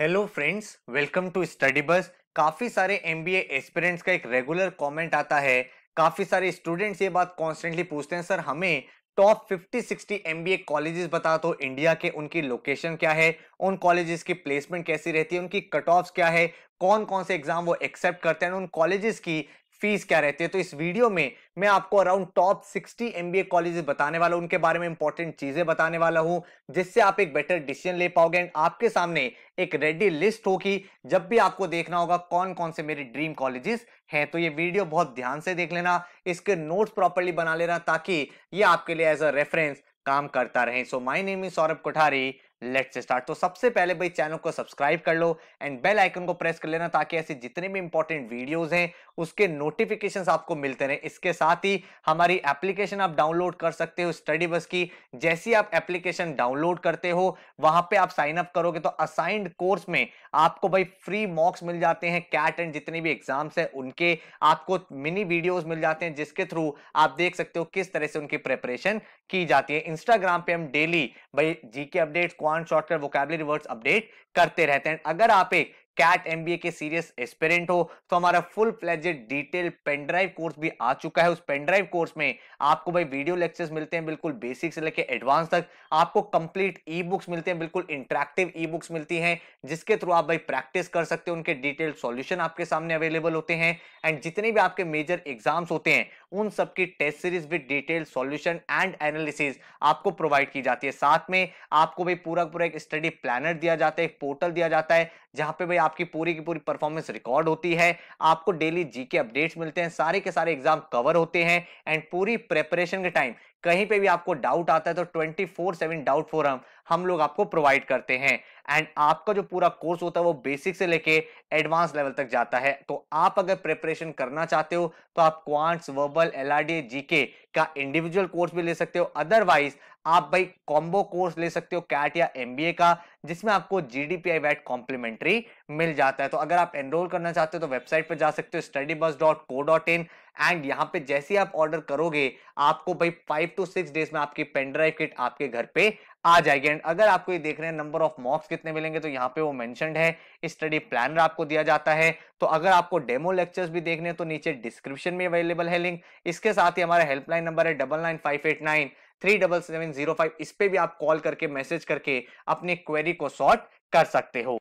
hello friends welcome to study बस काफी सारे एम बी एस्पिरेंट्स का एक रेगुलर कमेंट आता है काफी सारे स्टूडेंट्स ये बात कॉन्स्टेंटली पूछते हैं सर हमें टॉप 50 60 एम बी कॉलेजेस बता दो इंडिया के उनकी लोकेशन क्या है उन कॉलेजेस की प्लेसमेंट कैसी रहती है उनकी कट ऑफ क्या है कौन कौन से एग्जाम वो एक्सेप्ट करते हैं उन कॉलेजेस की फीस क्या रहती है तो इस वीडियो में मैं आपको अराउंड टॉप 60 एमबीए कॉलेजेस बताने वाला हूं उनके बारे में इंपॉर्टेंट चीजें बताने वाला हूं जिससे आप एक बेटर डिसीजन ले पाओगे एंड आपके सामने एक रेडी लिस्ट होगी जब भी आपको देखना होगा कौन कौन से मेरे ड्रीम कॉलेजेस हैं तो ये वीडियो बहुत ध्यान से देख लेना इसके नोट्स प्रॉपरली बना लेना ताकि ये आपके लिए एज अ रेफरेंस काम करता रहे so my name is Saurabh Kothari let's start तो सबसे पहले भाई चैनल को सब्सक्राइब कर लो एंड बेल आइकन को प्रेस कर लेना ताकि ऐसे जितने भी इंपॉर्टेंट वीडियोस हैं उसके नोटिफिकेशन आपको मिलते रहे इसके साथ ही हमारी एप्लीकेशन आप डाउनलोड कर सकते हो स्टडी बस की जैसी आप एप्लीकेशन डाउनलोड करते हो वहां पे आप साइन अप करोगे तो असाइंड कोर्स में आपको भाई फ्री मॉक्स मिल जाते हैं कैट एंड जितने भी एग्जाम्स हैं उनके आपको मिनी वीडियोज मिल जाते हैं जिसके थ्रू आप देख सकते हो किस तरह से उनकी प्रेपरेशन की जाती है इंस्टाग्राम पे हम डेली भाई जी updates one shortcut vocabulary words update करते रहते हैं अगर आप एक कैट ए के सीरियस एक्सपेरेंट हो तो हमारा full fledged detail pendrive course भी आ चुका है उस पेनड्राइव कोर्स में आपको भाई वीडियो लेक्चर्स मिलते हैं बिल्कुल बेसिक से लेके एडवांस तक आपको कंप्लीट ई बुक्स मिलते हैं बिल्कुल इंट्रैक्टिव ई बुक्स मिलती हैं जिसके थ्रू आप भाई प्रैक्टिस कर सकते हो उनके डिटेल सॉल्यूशन आपके सामने अवेलेबल होते हैं एंड जितने भी आपके मेजर एग्जाम्स होते हैं उन सबकी test series with detail solution and analysis आपको प्रोवाइड की जाती है साथ में आपको भाई पूरा पूरा एक स्टडी प्लानर दिया जाता है एक पोर्टल दिया जाता है जहां पे भाई आपकी पूरी की पूरी परफॉर्मेंस रिकॉर्ड होती है आपको डेली जी के अपडेट्स मिलते हैं सारे के सारे एग्जाम कवर होते हैं एंड पूरी प्रेपरेशन के टाइम कहीं पे भी आपको डाउट आता है तो twenty four seven doubt forum हम लोग आपको प्रोवाइड करते हैं एंड आपका जो पूरा कोर्स होता है वो बेसिक से लेके एडवांस लेवल तक जाता है तो आप अगर प्रिपरेशन करना चाहते हो तो आप क्वांट्स वर्बल एलआरडी जीके का इंडिविजुअल कोर्स भी ले सकते हो अदरवाइज आप भाई कॉम्बो कोर्स ले सकते हो कैट या एमबीए का जिसमें आपको जीडीपीआई वैट कॉम्प्लीमेंट्री मिल जाता है तो अगर आप एनरोल करना चाहते हो तो वेबसाइट पर जा सकते हो स्टडी बस dot co dot in and यहाँ पे जैसे ही आप ऑर्डर करोगे आपको भाई फाइव टू सिक्स डेज में आपकी पेनड्राइव किट आपके घर पे आ जाएगी एंड अगर आपको ये देख रहे हैं नंबर ऑफ मॉक्स कितने मिलेंगे तो यहाँ पे वो मैंशन है स्टडी प्लानर आपको दिया जाता है तो अगर आपको डेमो लेक्चर्स भी देखने तो नीचे डिस्क्रिप्शन में अवेलेबल है लिंक इसके साथ ही हमारा हेल्पलाइन नंबर है double nine five eight nine three double seven zero five इस पे भी आप कॉल करके मैसेज करके अपनी क्वेरी को सॉर्ट कर सकते हो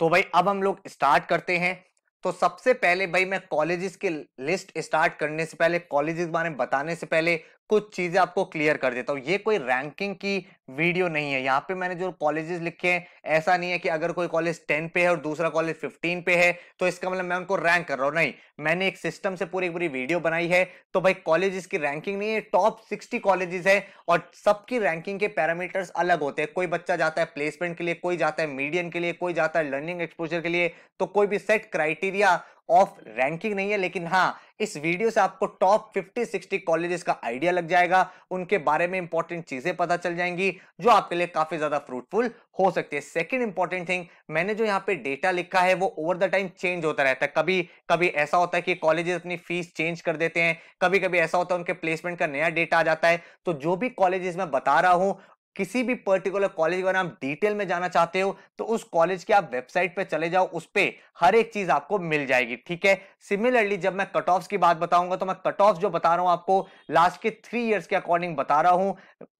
तो भाई अब हम लोग स्टार्ट करते हैं तो सबसे पहले भाई मैं कॉलेजेस की लिस्ट स्टार्ट करने से पहले कॉलेजेस बारे में बताने से पहले कुछ चीजें आपको क्लियर कर देता हूँ ये कोई रैंकिंग की वीडियो नहीं है यहाँ पे मैंने जो कॉलेजेस लिखे हैं ऐसा नहीं है कि अगर कोई कॉलेज टेन पे है और दूसरा कॉलेज फिफ्टीन पे है तो इसका मतलब मैं उनको रैंक कर रहा हूँ नहीं मैंने एक सिस्टम से पूरी पूरी वीडियो बनाई है तो भाई कॉलेजेस की रैंकिंग नहीं है टॉप सिक्सटी कॉलेजेस है और सबकी रैंकिंग के पैरामीटर्स अलग होते हैं कोई बच्चा जाता है प्लेसमेंट के लिए कोई जाता है मीडियम के लिए कोई जाता है लर्निंग एक्सपोजर के लिए तो कोई भी सेट क्राइटेरिया ऑफ रैंकिंग नहीं है लेकिन हाँ इस वीडियो से आपको टॉप 50 60 कॉलेजेस का आइडिया लग जाएगा उनके बारे में इंपॉर्टेंट चीजें पता चल जाएंगी जो आपके लिए काफी ज्यादा फ्रूटफुल हो सकती है सेकंड इंपॉर्टेंट थिंग मैंने जो यहाँ पे डेटा लिखा है वो ओवर द टाइम चेंज होता रहता है कभी कभी ऐसा होता है कि कॉलेजेस अपनी फीस चेंज कर देते हैं कभी कभी ऐसा होता है उनके प्लेसमेंट का नया डेटा आ जाता है तो जो भी कॉलेजेस मैं बता रहा हूँ किसी भी पर्टिकुलर कॉलेज का नाम डिटेल में जाना चाहते हो तो उस कॉलेज की आप वेबसाइट पे चले जाओ उस पर हर एक चीज आपको मिल जाएगी ठीक है सिमिलरली जब मैं कट ऑफ की बात बताऊंगा तो मैं कट ऑफ जो बता रहा हूं आपको लास्ट के थ्री ईयर्स के अकॉर्डिंग बता रहा हूं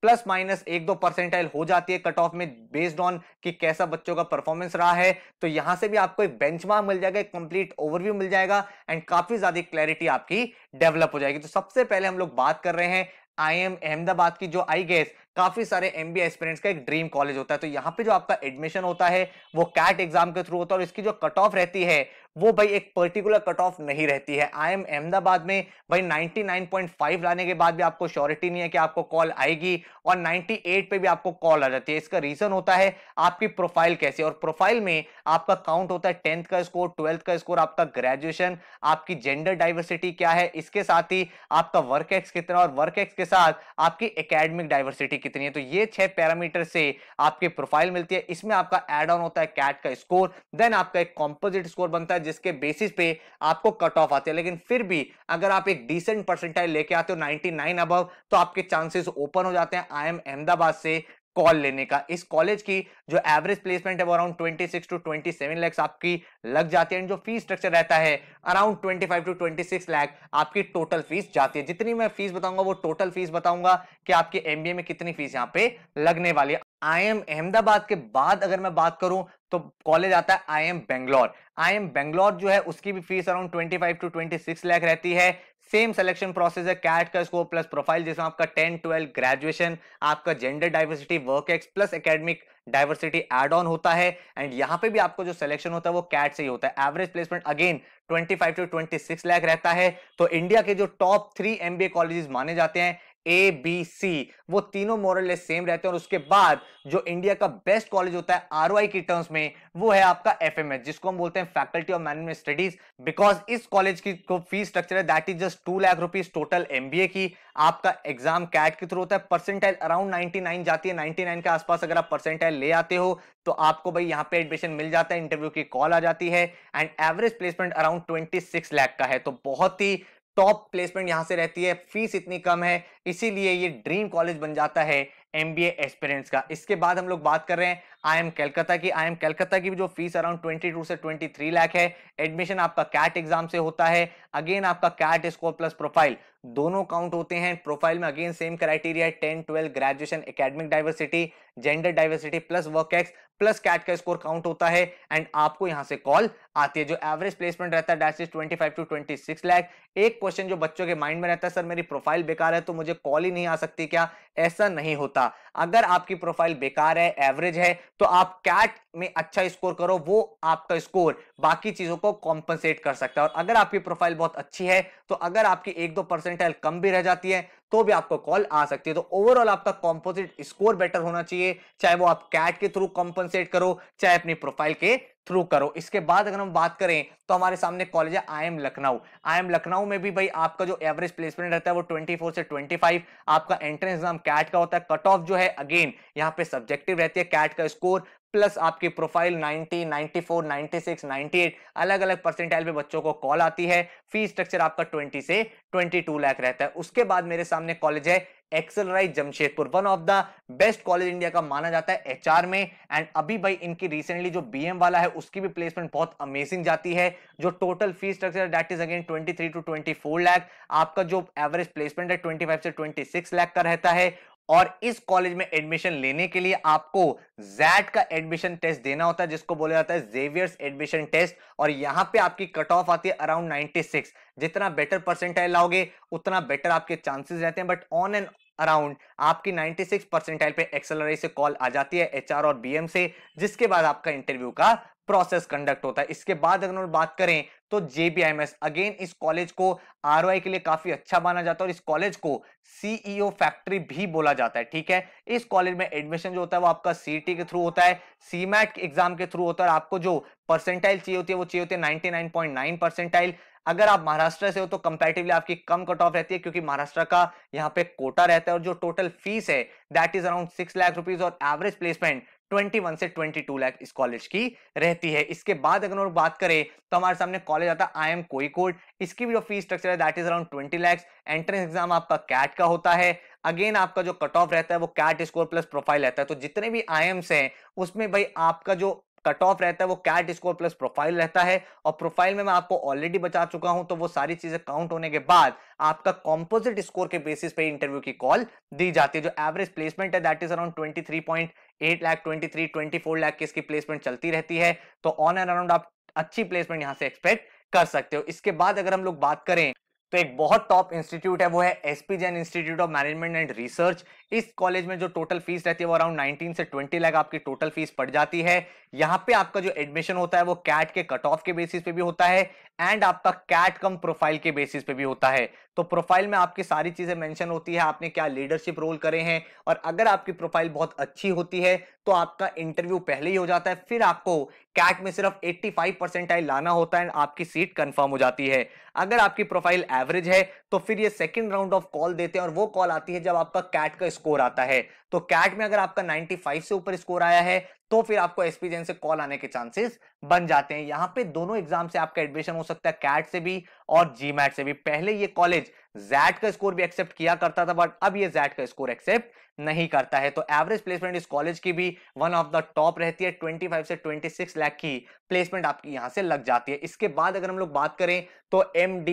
प्लस माइनस एक दो परसेंटाइल हो जाती है कट ऑफ में बेस्ड ऑन कि कैसा बच्चों का परफॉर्मेंस रहा है तो यहां से भी आपको एक बेंच मिल जाएगा एक कंप्लीट ओवरव्यू मिल जाएगा एंड काफी ज्यादा क्लैरिटी आपकी डेवलप हो जाएगी तो सबसे पहले हम लोग बात कर रहे हैं आई एम अहमदाबाद की जो आई गेस काफी सारे बी एक्सपीरियंस का एक ड्रीम कॉलेज होता है तो यहाँ पे जो आपका एडमिशन होता है वो कैट एग्जाम के थ्रू होता है और इसकी जो कट ऑफ रहती है वो भाई एक पर्टिकुलर कट ऑफ नहीं रहती है आई एम अहमदाबाद में भाई 99.5 लाने के बाद भी आपको श्योरिटी नहीं है कि आपको कॉल आएगी और 98 पे भी आपको कॉल आ जाती है इसका रीजन होता है आपकी प्रोफाइल कैसी और प्रोफाइल में आपका काउंट होता है टेंथ का स्कोर ट्वेल्थ का स्कोर आपका ग्रेजुएशन आपकी जेंडर डाइवर्सिटी क्या है इसके साथ ही आपका वर्क एक्स कितना और वर्क एक्स के साथ आपकी अकेडमिक डाइवर्सिटी कितनी है तो ये छह पैरामीटर से आपके प्रोफाइल मिलती है इसमें आपका एड ऑन होता है कैट का स्कोर देन आपका एक कॉम्पोजिट स्कोर बनता है जिसके बेसिस पे आपको कट ऑफ आते हैं लेकिन फिर भी अगर आप एक डिसेंट परसेंटाइल लेके आते हो 99 अब तो आपके चांसेस ओपन हो जाते हैं आई एम अहमदाबाद से कॉल लेने का इस कॉलेज की जो एवरेज प्लेसमेंट है वो अराउंड 26 टू 27 लाख आपकी लग जाती है एंड जो फीस स्ट्रक्चर रहता है अराउंड 25 टू 26 लाख आपकी टोटल फीस जाती है जितनी मैं फीस बताऊंगा वो टोटल फीस बताऊंगा कि आपके एमबीए में कितनी फीस यहाँ पे लगने वाली है आई एम अहमदाबाद के बाद अगर मैं बात करूं तो कॉलेज आता है I M Bangalore I M Bangalore जो है उसकी भी fees around five to six lakh रहती है सेम सिलेक्शन प्रोसेस है कैट का स्कोप प्लस प्रोफाइल जिसमें आपका टेन ट्वेल्व ग्रेजुएशन आपका gender diversity work ex plus academic diversity add on होता है एंड यहाँ पे भी आपको जो सिलेक्शन होता है वो कैट से ही होता है average placement again 25 to 26 lakh रहता है तो इंडिया के जो टॉप थ्री एमबीए कॉलेजेस माने जाते हैं ए बी सी वो तीनों मॉरल सेम रहते हैं और उसके बाद जो इंडिया का बेस्ट कॉलेज होता है आर की टर्म्स में वो है आपका एफ जिसको हम बोलते हैं faculty of management studies because इस कॉलेज की जो फीस स्ट्रक्चर है that is just two lakh rupees total ए की आपका एग्जाम कैट के थ्रू होता है परसेंटाइल अराउंड 99 जाती है 99 के आसपास अगर आप परसेंटाइल ले आते हो तो आपको भाई यहाँ पे एडमिशन मिल जाता है इंटरव्यू की कॉल आ जाती है and average placement around six lakh का है तो बहुत ही टॉप प्लेसमेंट यहाँ से रहती है फीस इतनी कम है इसीलिए ये ड्रीम कॉलेज बन जाता है एमबीए एक्सपीरियंस का इसके बाद हम लोग बात कर रहे हैं आई एम कलकत्ता की आई एम कलकत्ता की जो फीस अराउंड ट्वेंटी टू से ट्वेंटी थ्री लाख है एडमिशन आपका कैट एग्जाम से होता है अगेन आपका कैट स्कोर प्लस प्रोफाइल दोनों काउंट होते हैं प्रोफाइल में again same criteria ten twelve graduation academic diversity gender diversity plus work ex plus CAT का स्कोर काउंट होता है एंड आपको यहां से कॉल आती है जो एवरेज प्लेसमेंट रहता है dash is twenty five to twenty six lakh एक क्वेश्चन जो बच्चों के माइंड में रहता है सर मेरी प्रोफाइल बेकार है तो मुझे कॉल ही नहीं आ सकती क्या ऐसा नहीं होता अगर आपकी प्रोफाइल बेकार है एवरेज है तो आप कैट में अच्छा स्कोर करो वो आपका स्कोर बाकी चीजों को कॉम्पनसेट कर सकता है और अगर आपकी प्रोफाइल बहुत अच्छी है तो अगर आपकी एक दो परसेंटाइल कम भी रह जाती है तो भी आपको कॉल आ सकती है तो ओवरऑल आपका कॉम्पोजिट स्कोर बेटर होना चाहिए चाहे वो आप कैट के थ्रू कॉम्पनसेट करो चाहे अपनी प्रोफाइल के थ्रू करो इसके बाद अगर हम बात करें तो हमारे सामने कॉलेज है I M Lucknow I M Lucknow में भी भाई आपका जो एवरेज प्लेसमेंट रहता है वो 24 से 25 आपका एंट्रेंस एग्जाम कैट का होता है कट ऑफ जो है अगेन यहाँ पे सब्जेक्टिव रहती है कैट का स्कोर प्लस आपकी प्रोफाइल 90, 94, 96, 98 अलग अलग परसेंटाइल पे बच्चों को कॉल आती है फी स्ट्रक्चर आपका 20 से 22 लाख रहता है उसके बाद मेरे सामने कॉलेज है XLRI Jamshedpur one of the best college India का माना जाता है एच में एंड अभी भाई इनकी रिसेंटली जो बी वाला है उसकी भी प्लेसमेंट बहुत अमेजिंग जाती है जो total fee structure that is again 23 to 24 lakh आपका जो एवरेज प्लेसमेंट है 25 से 26 लाख का रहता है और इस कॉलेज में एडमिशन लेने के लिए आपको जैट का एडमिशन टेस्ट देना होता है जिसको बोला जाता है जेवियर्स एडमिशन टेस्ट और यहाँ पे आपकी कट ऑफ आती है अराउंड 96 जितना बेटर परसेंटाइल लाओगे उतना बेटर आपके चांसेस रहते हैं बट ऑन एंड अराउंड आपकी 96 परसेंटाइल पे एक्सेलरी से कॉल आ जाती है एच और बी से जिसके बाद आपका इंटरव्यू का प्रोसेस कंडक्ट होता है इसके बाद अगर बात करें तो जेबीआईएमएस अगेन इस कॉलेज को आर के लिए काफी अच्छा माना जाता है और इस कॉलेज को सीईओ फैक्ट्री e भी बोला जाता है ठीक है इस कॉलेज में एडमिशन जो होता है वो आपका सी e के थ्रू होता है सीमैट एग्जाम के थ्रू होता है और आपको जो परसेंटाइल चाहिए होती है वो चाहिए होती है नाइनटी परसेंटाइल अगर आप महाराष्ट्र से हो तो कंपेरेटिवली आपकी कम कट ऑफ रहती है क्योंकि महाराष्ट्र का यहाँ पे कोटा रहता है और जो टोटल फीस है that is around six lakh rupees और एवरेज प्लेसमेंट 21 से 22 लाख इस कॉलेज की रहती है इसके बाद अगर हम बात करें तो हमारे सामने कॉलेज आता है आई एम कोई कोड इसकी भी जो फीस स्ट्रक्चर है that is around 20 lakh entrance exam आपका कैट का होता है अगेन आपका जो कट ऑफ रहता है वो कैट स्कोर प्लस प्रोफाइल रहता है तो जितने भी आई एम्स हैं उसमें भाई आपका जो कट ऑफ रहता है वो कैट स्कोर प्लस प्रोफाइल रहता है और प्रोफाइल में मैं आपको ऑलरेडी बचा चुका हूं तो वो सारी चीजें काउंट होने के बाद आपका कॉम्पोजिट स्कोर के बेसिस पे इंटरव्यू की कॉल दी जाती है जो एवरेज प्लेसमेंट है that is around twenty three point eight lakh twenty three twenty four lakh की इसकी प्लेसमेंट चलती रहती है तो ऑन एंड अराउंड आप अच्छी प्लेसमेंट यहाँ से एक्सपेक्ट कर सकते हो इसके बाद अगर हम लोग बात करें तो एक बहुत टॉप इंस्टीट्यूट है वो है SP Jain institute of management and research इस कॉलेज में जो टोटल फीस रहती है वो अराउंड 19 से 20 लाख आपकी टोटल फीस पड़ जाती है यहाँ पे आपका जो एडमिशन होता है वो कैट के कट ऑफ के बेसिस पे भी होता है एंड आपका कैट कम प्रोफाइल के बेसिस पे भी होता है तो प्रोफाइल में आपकी सारी चीजें मेंशन होती है आपने क्या लीडरशिप रोल करे हैं और अगर आपकी प्रोफाइल बहुत अच्छी होती है तो आपका इंटरव्यू पहले ही हो जाता है फिर आपको कैट में सिर्फ 85 परसेंटाइल लाना होता है आपकी सीट कंफर्म हो जाती है अगर आपकी प्रोफाइल एवरेज है तो फिर ये सेकेंड राउंड ऑफ कॉल देते हैं और वो कॉल आती है जब आपका कैट का स्कोर आता है तो कैट में अगर आपका 95 से ऊपर स्कोर आया है तो फिर आपको एसपी जैन से कॉल आने के चांसेस बन जाते हैं यहाँ पे दोनों एग्जाम से आपका एडमिशन हो सकता है कैट से भी और जी से भी पहले ये कॉलेज जैट का स्कोर भी एक्सेप्ट किया करता था बट अब ये जैट का स्कोर एक्सेप्ट नहीं करता है तो एवरेज प्लेसमेंट इस कॉलेज की भी वन ऑफ द टॉप रहती है 25 से 26 लाख की प्लेसमेंट आपकी यहां से लग जाती है इसके बाद अगर हम लोग बात करें तो एम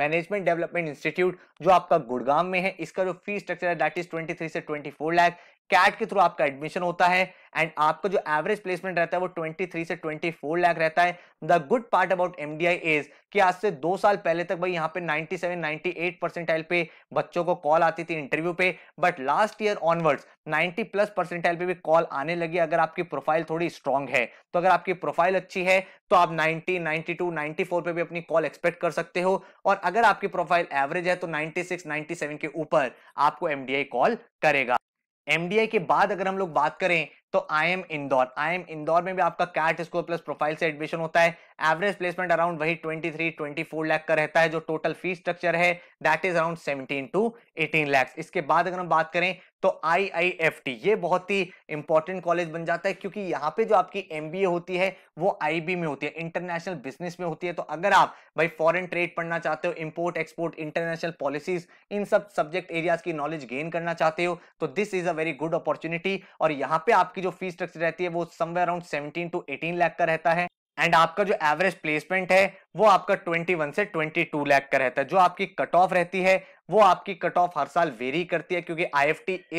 मैनेजमेंट डेवलपमेंट इंस्टीट्यूट जो आपका गुड़गांव में है इसका जो फी स्ट्रक्चर है दैट इज ट्वेंटी से ट्वेंटी लाख कैट के थ्रू आपका एडमिशन होता है एंड आपका जो एवरेज प्लेसमेंट रहता है वो 23 से 24 लाख रहता है the good part about M is कि आज से दो साल पहले तक भाई यहाँ पे 97 98 परसेंटाइल पे बच्चों को कॉल आती थी इंटरव्यू पे but last year onwards 90 plus percentile पे भी कॉल आने लगी अगर आपकी प्रोफाइल थोड़ी स्ट्रांग है तो अगर आपकी प्रोफाइल अच्छी है तो आप 90 92 94 पे भी अपनी कॉल एक्सपेक्ट कर सकते हो और अगर आपकी प्रोफाइल एवरेज है तो 96 97 के ऊपर आपको एमडीआई कॉल करेगा एमडीआई के बाद अगर हम लोग बात करें तो I M Indore I M Indore में भी आपका कैट स्कोर प्लस प्रोफाइल से एडमिशन होता है एवरेज प्लेसमेंट अराउंड वही 23 24 लाख का रहता है जो टोटल फी स्ट्रक्चर है that is around 17 to 18 lakh इसके बाद अगर हम बात करें तो टी ये बहुत ही इंपॉर्टेंट कॉलेज बन जाता है क्योंकि यहाँ पे जो आपकी एम होती है वो आई में होती है इंटरनेशनल बिजनेस में होती है तो अगर आप भाई फॉरन ट्रेड पढ़ना चाहते हो इंपोर्ट एक्सपोर्ट इंटरनेशनल पॉलिसीज इन सब सब्जेक्ट एरियाज की नॉलेज गेन करना चाहते हो तो this is a very good opportunity और यहाँ पे आपके आपकी जो फीस स्ट्रक्चर रहती है वो समवेयर अराउंड 17 टू 18 लाख का रहता है एंड आपका जो एवरेज प्लेसमेंट है वो आपका 21 से 22 लाख का रहता है जो आपकी कट ऑफ रहती है वो आपकी कट ऑफ हर साल वेरी करती है क्योंकि I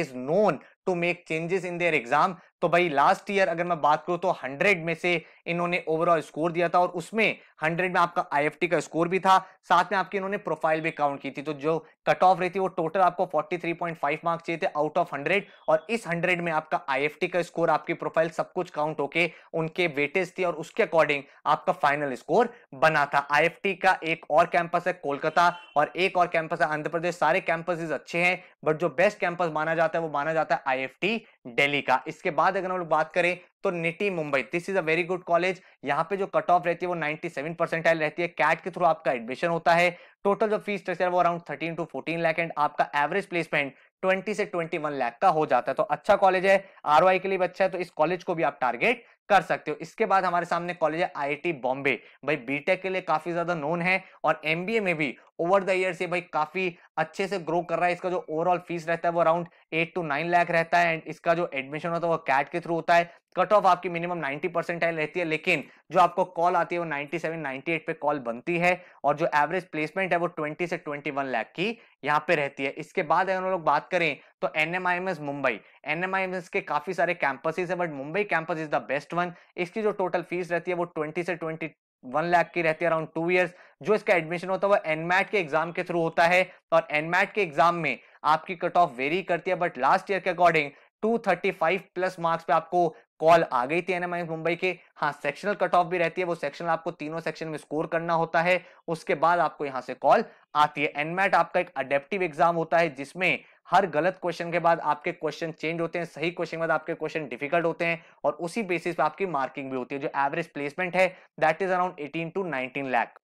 is known to make changes in their exam तो भाई लास्ट ईयर अगर मैं बात करूं तो 100 में से इन्होंने ओवरऑल स्कोर दिया था और उसमें 100 में आपका आईएफटी का स्कोर भी था साथ में आपकी इन्होंने प्रोफाइल भी काउंट की थी तो जो कट ऑफ रही थी वो टोटल आपको 43.5 मार्क्स चाहिए थे आउट ऑफ 100 और इस 100 में आपका आईएफटी का स्कोर आपकी प्रोफाइल सब कुछ काउंट होके उनके वेटेज थी और उसके अकॉर्डिंग आपका फाइनल स्कोर बना था आई का एक और कैंपस है कोलकाता और एक और कैंपस है आंध्र प्रदेश सारे कैंपसेज अच्छे हैं बट जो बेस्ट कैंपस माना जाता है वो माना जाता है आईएफटी दिल्ली का इसके बाद अगर हम लोग बात करें तो NITIE Mumbai this is a very good college यहाँ पे जो कट ऑफ रहती है वो 97 परसेंटाइल रहती है कैट के थ्रू आपका एडमिशन होता है टोटल जो फीस स्ट्रक्चर वो अराउंड 13 टू 14 लाख एंड आपका एवरेज प्लेसमेंट 20 से 21 लाख का हो जाता है तो अच्छा कॉलेज है आर के लिए भी अच्छा है तो इस कॉलेज को भी आप टारगेट कर सकते हो इसके बाद हमारे सामने कॉलेज है आई बॉम्बे भाई बीटेक के लिए काफी ज्यादा नोन है और एम में भी ओवर द ईयर से भाई काफी अच्छे से ग्रो कर रहा है इसका जो ओवरऑल फीस रहता है वो around eight to nine lakh रहता है एंड इसका जो एडमिशन होता है वो कैट के थ्रू होता है कट ऑफ आपकी मिनिमम नाइन्टी परसेंट रहती है लेकिन जो आपको कॉल आती है वो नाइन्टी सेवन नाइन्टी एट पे कॉल बनती है और जो एवरेज प्लेसमेंट है वो ट्वेंटी से ट्वेंटी वन लैख की यहाँ पे रहती है इसके बाद अगर हम लोग बात करें तो N M I M S Mumbai N M I M S के काफी सारे कैंपसेज है but Mumbai campus is the best one इसकी जो टोटल फीस रहती है वो ट्वेंटी से ट्वेंटी वन लाख की रहती है अराउंड टू ईयर्स जो इसका एडमिशन होता है वो एनमैट के एग्जाम के थ्रू होता है और एनमैट के एग्जाम में आपकी कट ऑफ वेरी करती है बट लास्ट ईयर के अकॉर्डिंग 235 प्लस मार्क्स पे आपको कॉल आ गई थी एनएमआई मुंबई के हाँ सेक्शनल कट ऑफ भी रहती है वो सेक्शन आपको तीनों सेक्शन में स्कोर करना होता है उसके बाद आपको यहाँ से कॉल आती है एनमेट आपका एक अडेप्टिव एग्जाम होता है जिसमें हर गलत क्वेश्चन के बाद आपके क्वेश्चन चेंज होते हैं सही क्वेश्चन के बाद आपके क्वेश्चन डिफिकल्ट होते हैं और उसी बेसिस पे आपकी मार्किंग भी होती है जो एवरेज प्लेसमेंट है that is around 18 to 19 lakh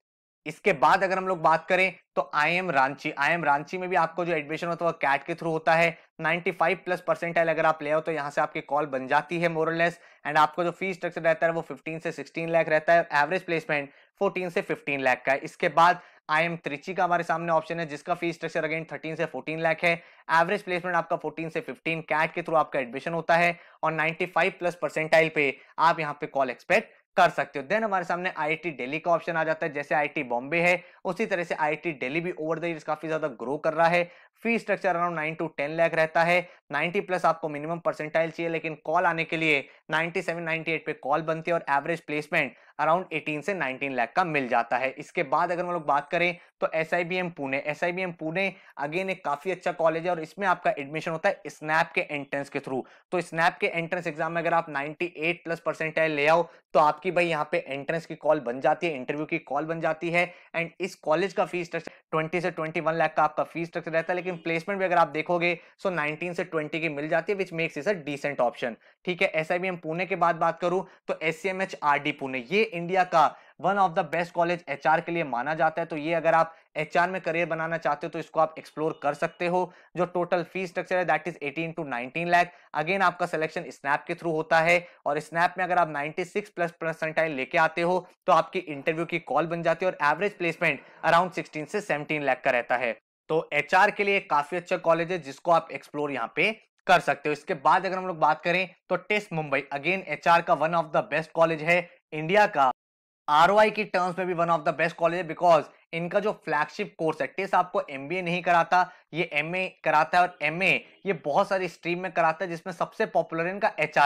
इसके बाद अगर हम लोग बात करें तो I M Ranchi I M Ranchi में भी आपको जो एडमिशन होता है वो कैट के थ्रू होता है 95 प्लस परसेंटाइल अगर आप ले आओ तो यहाँ से आपकी कॉल बन जाती है मोरलेस एंड आपको जो फीस स्ट्रक्चर रहता है वो 15 से 16 लाख रहता है एवरेज प्लेसमेंट 14 से 15 लाख का है इसके बाद आई एम त्रिची का हमारे सामने ऑप्शन है जिसका फीस स्ट्रक्चर अगेन 13 से 14 लाख है एवरेज प्लेसमेंट आपका 14 से 15 कैट के थ्रू आपका एडमिशन होता है और 95 प्लस परसेंटाइल पे आप यहाँ पे कॉल एक्सपेक्ट कर सकते हो देन हमारे सामने आईटी दिल्ली का ऑप्शन आ जाता है जैसे आईटी बॉम्बे है उसी तरह से आईटी दिल्ली भी ओवर द ईयर्स काफी ज्यादा ग्रो कर रहा है fee structure around nine to ten lakh रहता है नाइन्टी प्लस आपको मिनिमम परसेंटाइल चाहिए लेकिन कॉल आने के लिए नाइन्टी सेवन नाइन्टी एट पे कॉल बनती है और एवरेज प्लेसमेंट अराउंड एटीन से नाइनटीन लैख का मिल जाता है इसके बाद अगर हम लोग बात करें तो S Pune S Pune again एक काफी अच्छा कॉलेज है और इसमें आपका एडमिशन होता है स्नैप के एंट्रेंस के थ्रू तो स्नैप के एंट्रेंस एग्जाम में अगर आप एट प्लस परसेंटाइल ले आओ तो आपकी भाई यहाँ पे एंट्रेंस की कॉल बन जाती है इंटरव्यू की कॉल बन जाती है एंड इस कॉलेज का फीस स्ट्रक्चर ट्वेंटी से ट्वेंटी लैख का आपका फीस स्ट्रक्चर रहता है लेकिन लेकिन प्लेसमेंट भी अगर आप देखोगे सो so 19 से 20 की मिल जाती है which makes is a decent option ठीक है एस आई पुणे के बाद बात करूं तो एस सी पुणे ये इंडिया का one of the best college एच के लिए माना जाता है तो ये अगर आप एच में करियर बनाना चाहते हो तो इसको आप एक्सप्लोर कर सकते हो जो टोटल फीस स्ट्रक्चर है that is 18 to 19 lakh again आपका सिलेक्शन स्नैप के थ्रू होता है और स्नैप में अगर आप 96 प्लस परसेंटाइल लेके आते हो तो आपकी इंटरव्यू की कॉल बन जाती है और एवरेज प्लेसमेंट अराउंड 16 से 17 लाख का रहता है तो एच के लिए काफी अच्छा कॉलेज है जिसको आप एक्सप्लोर यहाँ पे कर सकते हो इसके बाद अगर हम लोग बात करें तो टेस्ट मुंबई अगेन एच का one of the best college है इंडिया का आर की टर्म्स में भी one of the best college है बिकॉज इनका जो फ्लैगशिप कोर्स है टेस्ट आपको एम नहीं कराता ये एम कराता है और एम ये बहुत सारी स्ट्रीम में कराता है जिसमें सबसे पॉपुलर इनका एच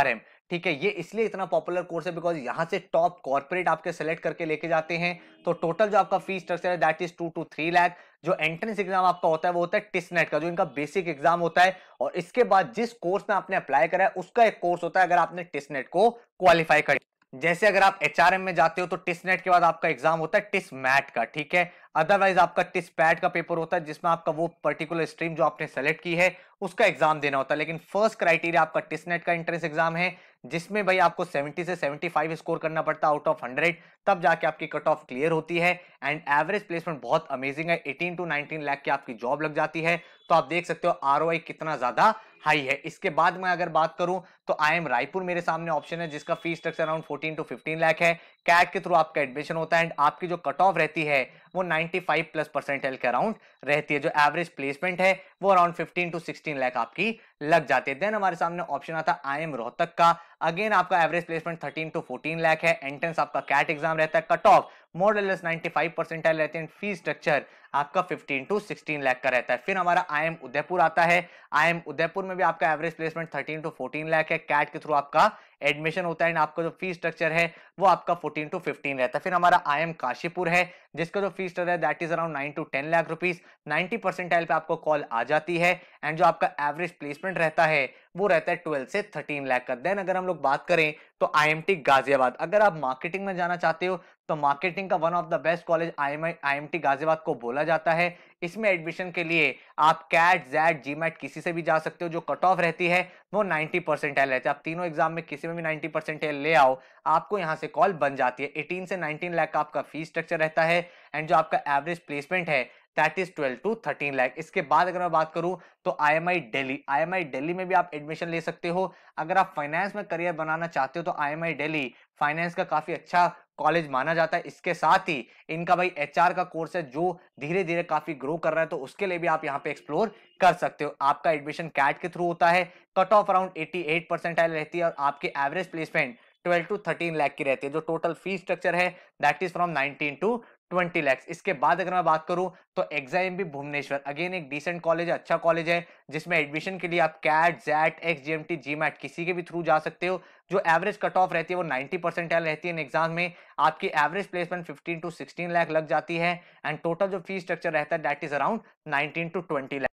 ठीक है ये इसलिए इतना पॉपुलर कोर्स है बिकॉज यहाँ से टॉप कॉर्पोरेट आपके सेलेक्ट करके लेके जाते हैं तो टोटल जो आपका फीस स्ट्रक्चर है that is two to three lakh जो एंट्रेंस एग्जाम आपका होता है वो होता है टिसनेट e का जो इनका बेसिक एग्जाम होता है और इसके बाद जिस कोर्स में आपने अप्लाई करा है उसका एक कोर्स होता है अगर आपने टिसनेट e को क्वालिफाई कर जैसे अगर आप एच में जाते हो तो टिसनेट e के बाद आपका एग्जाम होता है टिस मैट का ठीक है अदरवाइज आपका टिस्ट पैड का पेपर होता है जिसमें आपका वो पर्टिकुलर स्ट्रीम जो आपने सेलेक्ट की है उसका एग्जाम देना होता है लेकिन फर्स्ट क्राइटेरिया आपका टिस्ट नेट का एंट्रेंस एग्जाम है जिसमें भाई आपको 70 से 75 स्कोर करना पड़ता है आउट ऑफ 100 तब जाके आपकी कट ऑफ क्लियर होती है एंड एवरेज प्लेसमेंट बहुत अमेजिंग है 18 टू 19 लाख की आपकी जॉब लग जाती है तो आप देख सकते हो आर कितना ज़्यादा हाई है इसके बाद मैं अगर बात करूं तो आई एम रायपुर मेरे सामने ऑप्शन है जिसका fee structure around 14 to 15 lakh है कैट के थ्रू आपका एडमिशन होता है एंड आपकी जो कट ऑफ रहती है वो 95 प्लस परसेंटेज के अराउंड रहती है जो एवरेज प्लेसमेंट है वो अराउंड 15 टू 16 लाख आपकी लग जाते देन हमारे सामने ऑप्शन आता आई एम रोहतक का अगेन आपका एवरेज प्लेसमेंट 13 टू 14 लाख है एंट्रेंस आपका कैट एग्जाम रहता है कट ऑफ मॉडलस 95 परसेंटाइल रहते हैं फी स्ट्रक्चर आपका 15 टू 16 लाख का रहता है फिर हमारा आई एम उदयपुर आता है आई एम उदयपुर में भी आपका एवरेज प्लेसमेंट 13 टू 14 लाख है कैट के थ्रू आपका एडमिशन होता है एंड आपका जो फी स्ट्रक्चर है वो आपका 14 टू 15 रहता है फिर हमारा आई एम काशीपुर है जिसका जो फी है that is around nine to ten lakh rupees ninety percentile पे आपको कॉल आ जाती है एंड जो आपका एवरेज प्लेसमेंट डिफरेंट रहता है वो रहता है ट्वेल्व से थर्टीन लाख का देन अगर हम लोग बात करें तो आईएमटी गाजियाबाद अगर आप मार्केटिंग में जाना चाहते हो तो मार्केटिंग का one of the best college IMT Ghaziabad को बोला जाता है इसमें एडमिशन के लिए आप कैट जैट जीमेट किसी से भी जा सकते हो जो कट ऑफ रहती है वो नाइनटी परसेंट है आप तीनों एग्जाम में किसी में भी नाइनटी परसेंट ले आओ आपको यहाँ से कॉल बन जाती है एटीन से नाइनटीन लाख का आपका फीस स्ट्रक्चर रहता है एंड जो आपका एवरेज प्लेसमेंट है that is twelve to thirteen lakh इसके बाद अगर मैं बात करूं तो आईएमआई दिल्ली आईएमआई दिल्ली में भी आप एडमिशन ले सकते हो अगर आप फाइनेंस में करियर बनाना चाहते हो तो आईएमआई दिल्ली फाइनेंस का काफी अच्छा कॉलेज माना जाता है इसके साथ ही इनका भाई एच का कोर्स है जो धीरे धीरे काफी ग्रो कर रहा है तो उसके लिए भी आप यहाँ पे एक्सप्लोर कर सकते हो आपका एडमिशन कैट के थ्रू होता है cut off around eight percent रहती है और आपके एवरेज प्लेसमेंट 12 टू 13 लाख की रहती है जो टोटल फी स्ट्रक्चर है that is from 19 to twenty lakhs इसके बाद अगर मैं बात करूं तो एग्जाम भी भुवनेश्वर अगेन एक डिसेंट कॉलेज है अच्छा कॉलेज है जिसमें एडमिशन के लिए आप CAT XAT X G M T GMAT किसी के भी थ्रू जा सकते हो जो एवरेज कट ऑफ रहती है वो नाइन्टी परसेंट रहती है इन एग्जाम में आपकी average placement fifteen to sixteen lakh लग जाती है एंड टोटल जो फीस स्ट्रक्चर रहता है that is around nineteen to twenty lakh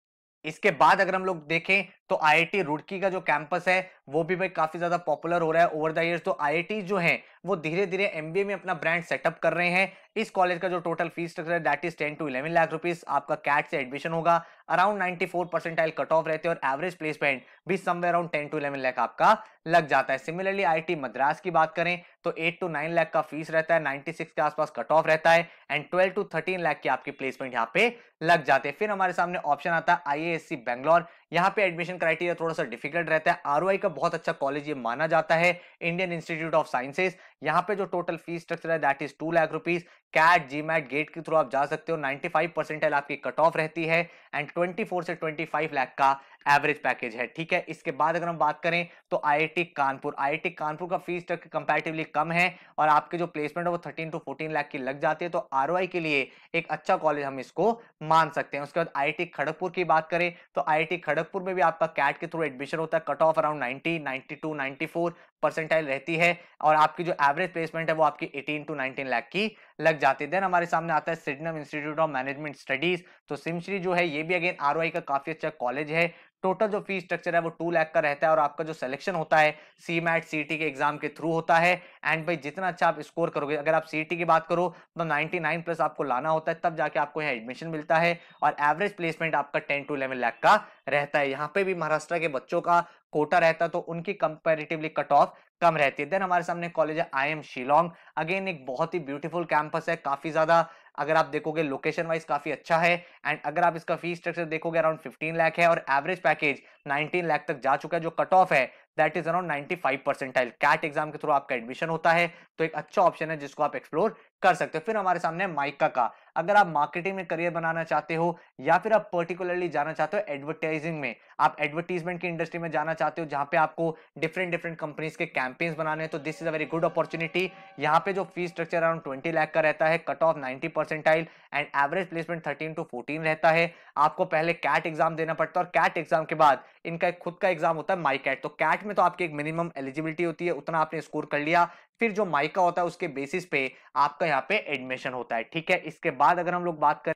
इसके बाद अगर हम लोग देखें तो आईआईटी रुड़की का जो कैंपस है वो भी भाई काफी ज्यादा पॉपुलर हो रहा है ओवर द ईयर्स तो आईआईटी जो है वो धीरे धीरे एमबीए में अपना ब्रांड सेटअप कर रहे हैं इस कॉलेज का जो टोटल फीस स्ट्रक्चर है that is ten to eleven lakh rupees आपका कैट से एडमिशन होगा around ninety four percentile cut off रहते हैं और एवरेज प्लेसमेंट भी somewhere around ten to eleven lakh आपका लग जाता है सिमिलरली आई मद्रास की बात करें तो एट टू नाइन लाख का फीस रहता है नाइनटी सिक्स के आसपास कट ऑफ रहता है and twelve to thirteen lakh की आपकी प्लेसमेंट यहाँ पे लग जाते हैं फिर हमारे सामने ऑप्शन आता है आई बेंगलोर यहाँ पे एडमिशन क्राइटेरिया थोड़ा सा डिफिकल्ट रहता है आर का बहुत अच्छा कॉलेज ये माना जाता है इंडियन इंस्टीट्यूट ऑफ साइंसेज यहाँ पे जो टोटल फीस स्ट्रक्चर है that is two lakh rupees CAT GMAT GATE के थ्रू आप जा सकते हो नाइन्टी फाइव परसेंटाइल आपकी कट ऑफ रहती है एंड ट्वेंटी फोर से ट्वेंटी फाइव लाख का एवरेज पैकेज है ठीक है इसके बाद अगर हम बात करें तो आई कानपुर आई कानपुर का फीस स्ट्रक्चर कंपेरेटिवली कम है और आपके जो प्लेसमेंट है वो थर्टीन टू फोर्टीन लाख की लग जाती है तो आर के लिए एक अच्छा कॉलेज हम इसको मान सकते हैं उसके बाद आई खड़गपुर की बात करें तो आई खड़गपुर में भी आपका कैट के थ्रू एडमिशन होता है cut off around ninety ninety to ninety four percentile रहती है और आपकी जो एवरेज प्लेसमेंट है वो आपकी 18 टू 19 लाख की लग जाती है देन हमारे सामने आता है Sydenham Institute of management Studies तो सिमश्री जो है ये भी अगेन आर का काफी अच्छा कॉलेज है टोटल जो फी स्ट्रक्चर है वो टू लाख का रहता है और आपका जो सिलेक्शन होता है सी मैट सी के एग्जाम के थ्रू होता है एंड भाई जितना अच्छा आप स्कोर करोगे अगर आप सी की बात करो तो 99 प्लस आपको लाना होता है तब जाके आपको यहाँ एडमिशन मिलता है और एवरेज प्लेसमेंट आपका 10 टू 11 लाख का रहता है यहाँ पे भी महाराष्ट्र के बच्चों का कोटा रहता तो उनकी कंपेरेटिवली कट ऑफ कम रहती है देन हमारे सामने कॉलेज है आई एम शिलोंग अगेन एक बहुत ही ब्यूटीफुल कैंपस है काफी ज्यादा अगर आप देखोगे लोकेशन वाइज काफी अच्छा है एंड अगर आप इसका फीस स्ट्रक्चर देखोगे अराउंड फिफ्टीन लाख है और एवरेज पैकेज नाइनटीन लाख तक जा चुका है जो कट ऑफ है that is around five percentile CAT exam के थ्रू आपका एडमिशन होता है तो एक अच्छा ऑप्शन है जिसको आप एक्सप्लोर कर सकते हो फिर हमारे सामने माइका का अगर आप मार्केटिंग में करियर बनाना चाहते हो या फिर आप पर्टिकुलरली जाना चाहते हो एडवर्टाइजिंग में आप एडवर्टीजमेंट की इंडस्ट्री में जाना चाहते हो जहां पे आपको डिफरेंट डिफरेंट कंपनीज के कैंपेन्स बनाने हैं तो this is a very good opportunity यहाँ पे जो fees structure around twenty lakh का रहता है cut off ninety percentile and average placement thirteen to fourteen रहता है आपको पहले कैट एग्जाम देना पड़ता है और कैट एग्जाम के बाद इनका एक खुद का एग्जाम होता है माई कैट तो कैट में तो आपकी एक मिनिमम एलिजिबिलिटी होती है उतना आपने स्कोर कर लिया फिर जो माइका होता है उसके बेसिस पे आपका यहाँ पे एडमिशन होता है ठीक है इसके बाद अगर हम लोग बात करें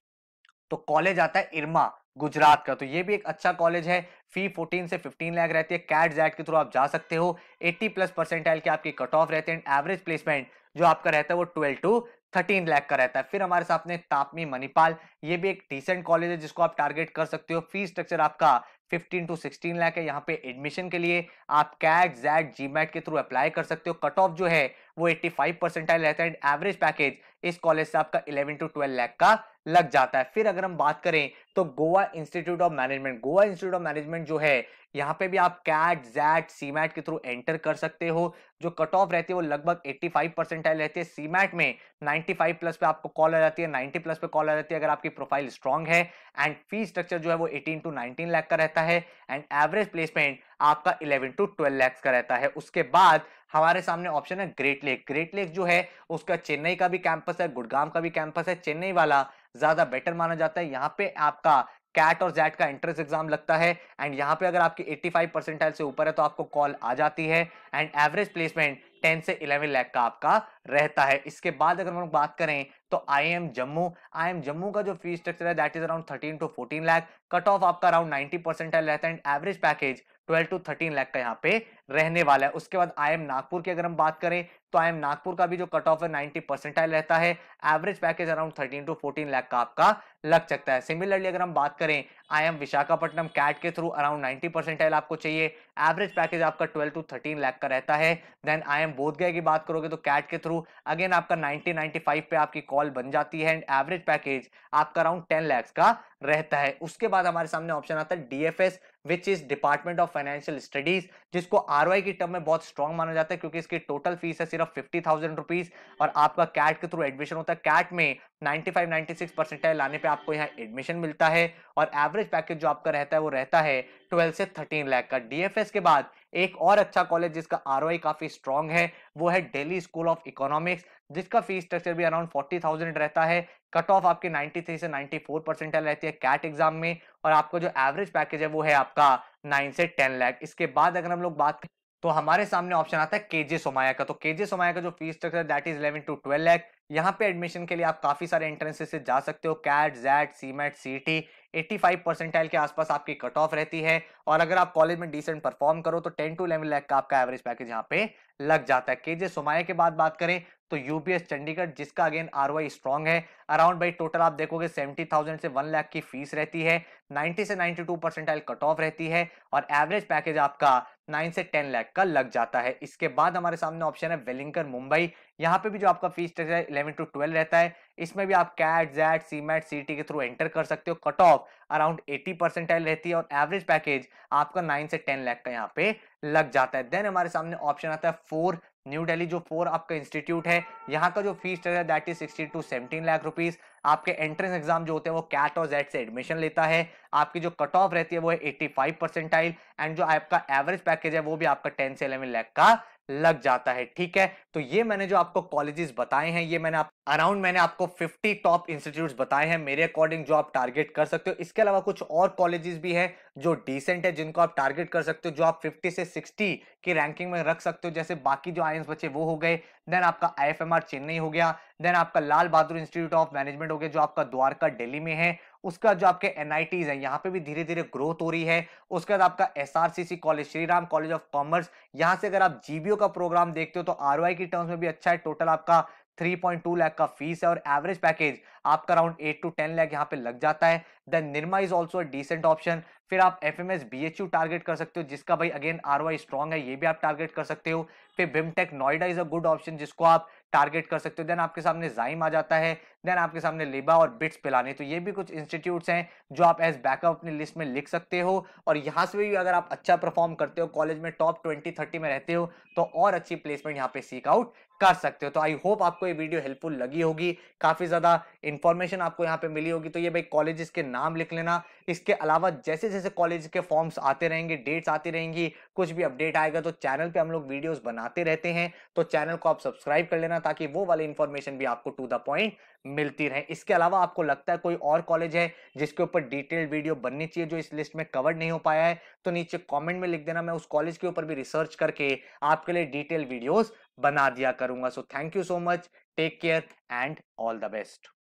तो कॉलेज आता है इरमा गुजरात का तो ये भी एक अच्छा कॉलेज है फी 14 से 15 लाख रहती है कैट जैट के थ्रू आप जा सकते हो 80 प्लस परसेंटाइल के आपके कट ऑफ रहते हैं एवरेज प्लेसमेंट जो आपका रहता है वो 12 टू 13 लाख का रहता है फिर हमारे साथ में तापमी मणिपाल ये भी एक डिसेंट कॉलेज है जिसको आप टारगेट कर सकते हो फी स्ट्रक्चर आपका 15 टू 16 लाख है यहाँ पे एडमिशन के लिए आप कैट जैट मैट के थ्रू अप्लाई कर सकते हो कट ऑफ जो है वो 85 परसेंटाइल रहता है एंड एवरेज पैकेज इस कॉलेज से आपका 11 टू 12 लाख का लग जाता है फिर अगर हम बात करें तो Goa Institute of Management Goa Institute of Management जो है यहाँ पे भी आप कैट जैट सीमैट के थ्रू एंटर कर सकते हो जो कट ऑफ रहती है वो लगभग 85 परसेंटाइल रहती है सीमैट में 95 प्लस पे आपको कॉल आ जाती है 90 प्लस पे कॉल आ जाती है अगर आपकी प्रोफाइल स्ट्रांग है एंड फी स्ट्रक्चर जो है वो 18 टू 19 लाख का रहता है एंड एवरेज प्लेसमेंट आपका 11 टू 12 लाख का रहता है उसके बाद हमारे सामने ऑप्शन है ग्रेट लेक ग्रेट लेक जो है उसका चेन्नई का भी कैंपस है गुड़गाम का भी कैंपस है चेन्नई वाला ज्यादा बेटर माना जाता है यहाँ पे आपका कैट और जैट का एंट्रेंस एग्जाम लगता है एंड यहाँ पे अगर आपकी 85 परसेंटाइल से ऊपर है तो आपको कॉल आ जाती है एंड एवरेज प्लेसमेंट 10 से 11 लाख का आपका रहता है इसके बाद अगर हम लोग बात करें तो I M Jammu I M Jammu का जो फी स्ट्रक्चर है that is around 13 to 14 lakh cut off आपका अराउंड 90 परसेंटाइल रहता है and average package 12 to 13 lakh का यहाँ पे रहने वाला है उसके बाद आई एम नागपुर की अगर हम बात करें तो आई एम नागपुर का भी जो कट ऑफ है नाइनटी परसेंटाइल रहता है average package around thirteen to fourteen lakh का आपका लग सकता है सिमिलरली अगर हम बात करें आई एम विशाखापट्टनम कैट के थ्रू अराउंड नाइनटी परसेंटाइल आपको चाहिए एवरेज पैकेज आपका ट्वेल्व टू थर्टीन लाख का रहता है देन आई एम बोध की बात करोगे तो कैट के थ्रू अगेन आपका नाइनटी 95 पे आपकी कॉल बन जाती है एंड एवरेज पैकेज आपका अराउंड टेन लैक्स का रहता है उसके बाद हमारे सामने ऑप्शन आता है DFS which is department of financial studies जिसको आर की टर्म में बहुत स्ट्रॉन्ग माना जाता है क्योंकि इसकी टोटल फीस है सिर्फ फिफ्टी थाउजेंड रुपीज और आपका कैट के थ्रू एडमिशन होता है कैट में 95 96 परसेंटाइल लाने पे आपको यहाँ एडमिशन मिलता है और एवरेज पैकेज जो आपका रहता है वो रहता है 12 से 13 लाख का डीएफएस के बाद एक और अच्छा कॉलेज जिसका आर काफी स्ट्रॉन्ग है वो है डेली स्कूल ऑफ इकोनॉमिक्स जिसका फीस स्ट्रक्चर भी अराउंड फोर्टी थाउजेंड रहता है कट ऑफ आपके थ्री से फोर परसेंटाइल रहती है कैट एग्जाम में और आपका जो एवरेज पैकेज है वो है आपका नाइन से टेन लैख इसके बाद अगर हम लोग बात करें तो हमारे सामने ऑप्शन आता है केजे सोमाया का तो केजे सोमाया का जो fees structure that is eleven to twelve lakh यहाँ पे एडमिशन के लिए आप काफ़ी सारे एंट्रेंसेस से जा सकते हो CAT XAT CMAT eighty five percentile के आसपास आपकी कट ऑफ रहती है और अगर आप कॉलेज में डिसेंट परफॉर्म करो तो टेन टू इलेवन लैक का आपका एवरेज पैकेज यहाँ पे लग जाता है के जे सोमाया के बाद बात करें तो यूपीएस चंडीगढ़ जिसका अगेन आर वाई स्ट्रॉन्ग है अराउंड बाई टोटल आप देखोगे सेवेंटी थाउजेंड से वन लाख की फीस रहती है नाइन्टी से ninety two percentile cut off रहती है और एवरेज पैकेज आपका नाइन से टेन लैख का लग जाता है इसके बाद हमारे सामने ऑप्शन है वेलिंगकर मुंबई यहाँ पे भी जो आपका फीस स्ट्रक्चर है इलेवन टू ट्वेल्व रहता है इसमें भी आप कैट जैट सीमेट सीटी के थ्रू एंटर कर सकते हो cut off around eighty percentile रहती है और एवरेज पैकेज आपका नाइन से टेन लाख का यहाँ पे लग जाता है देन हमारे सामने ऑप्शन आता है फोर न्यू दिल्ली जो फोर आपका इंस्टीट्यूट है यहाँ का जो फीस स्ट्रक्चर है that is sixty to seventeen lakh rupees आपके एंट्रेंस एग्जाम जो होते हैं वो कैट और जेड से एडमिशन लेता है आपकी जो कट ऑफ रहती है वो है एट्टी फाइव परसेंटाइल एंड जो आपका एवरेज पैकेज है वो भी आपका टेन से इलेवन लाख का लग जाता है ठीक है तो ये मैंने जो आपको कॉलेजेस बताए हैं ये मैंने आप अराउंड मैंने आपको 50 टॉप इंस्टीट्यूट बताए हैं मेरे अकॉर्डिंग जो आप टारगेट कर सकते हो इसके अलावा कुछ और कॉलेजेस भी हैं जो डिसेंट है जिनको आप टारगेट कर सकते हो जो आप 50 से 60 की रैंकिंग में रख सकते हो जैसे बाकी जो आई बचे वो हो गए देन आपका आई चेन्नई हो गया देन आपका Lal Bahadur Institute of Management हो गया जो आपका द्वारका डेली में है उसका जो आपके एनआईटीज है यहाँ पे भी धीरे धीरे ग्रोथ हो रही है उसके बाद आपका एस college Shri Ram College of Commerce यहाँ से अगर आप जीबीओ का प्रोग्राम देखते हो तो आर वाई की टर्म्स में भी अच्छा है टोटल आपका 3.2 लाख का फीस है और एवरेज पैकेज आपका अराउंड 8 टू 10 लाख यहाँ पे लग जाता है then Nirma is also decent option फिर आप F M S B H U target कर सकते हो जिसका भाई अगेन आर वाई स्ट्रॉन्ग है ये भी आप टारगेट कर सकते हो फिर BIMTECH Noida is a good option जिसको आप टारगेट कर सकते हो देन आपके सामने जाइम आ जाता है देन आपके सामने लिबा और बिट्स पिलाने तो ये भी कुछ इंस्टीट्यूट्स हैं जो आप एज बैकअप अपनी लिस्ट में लिख सकते हो और यहाँ से भी अगर आप अच्छा परफॉर्म करते हो कॉलेज में टॉप ट्वेंटी थर्टी में रहते हो तो और अच्छी प्लेसमेंट यहाँ पे सीक आउट कर सकते हो तो आई होप आपको ये वीडियो हेल्पफुल लगी होगी काफी ज्यादा इंफॉर्मेशन आपको यहाँ पे मिली होगी तो ये भाई कॉलेजेस के नाम लिख लेना इसके अलावा जैसे जैसे कॉलेज के फॉर्म्स आते रहेंगे डेट्स आती रहेंगी कुछ भी अपडेट आएगा तो चैनल पे हम लोग वीडियोस बनाते रहते हैं तो चैनल को आप सब्सक्राइब कर लेना ताकि वो वाले इन्फॉर्मेशन भी आपको टू द पॉइंट मिलती रहे इसके अलावा आपको लगता है कोई और कॉलेज है जिसके ऊपर डिटेल्ड वीडियो बननी चाहिए जो इस लिस्ट में कवर्ड नहीं हो पाया है तो नीचे कॉमेंट में लिख देना मैं उस कॉलेज के ऊपर भी रिसर्च करके आपके लिए डिटेल वीडियोज बना दिया करूंगा so thank you so much take care and all the best